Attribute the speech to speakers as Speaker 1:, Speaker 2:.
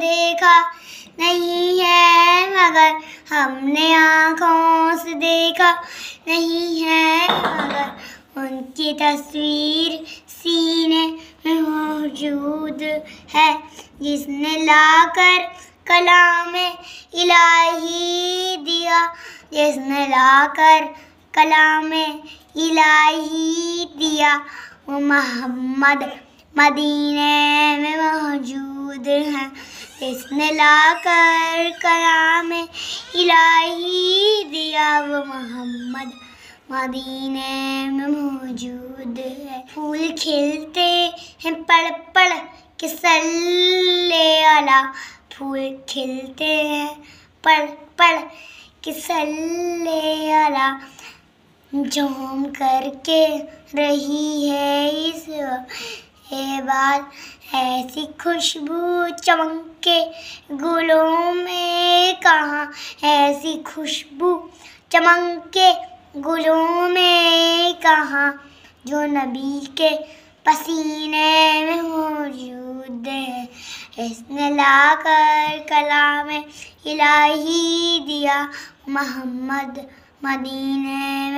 Speaker 1: देखा नहीं है मगर हमने आँखों से देखा नहीं है मगर उनकी तस्वीर सीने में मौजूद है जिसने लाकर कलाम इलाही दिया जिसने लाकर कलाम इलाही दिया वो मोहम्मद मदीने में मौजूद हैं इसने लाकर कराम इलाही दिया वो मोहम्मद मदीने में मौजूद है फूल खिलते हैं पड़ पड़ के सल्ले आला फूल खिलते हैं पड़ पड़ के सल्ले आला झूम करके रही है इस है बात ऐसी खुशबू चमके गुलों में कहाँ ऐसी खुशबू चमके गुलों में कहा जो नबी के पसीने में मौजूद है इसने लाकर कलाम इलाही दिया मोहम्मद मदीने में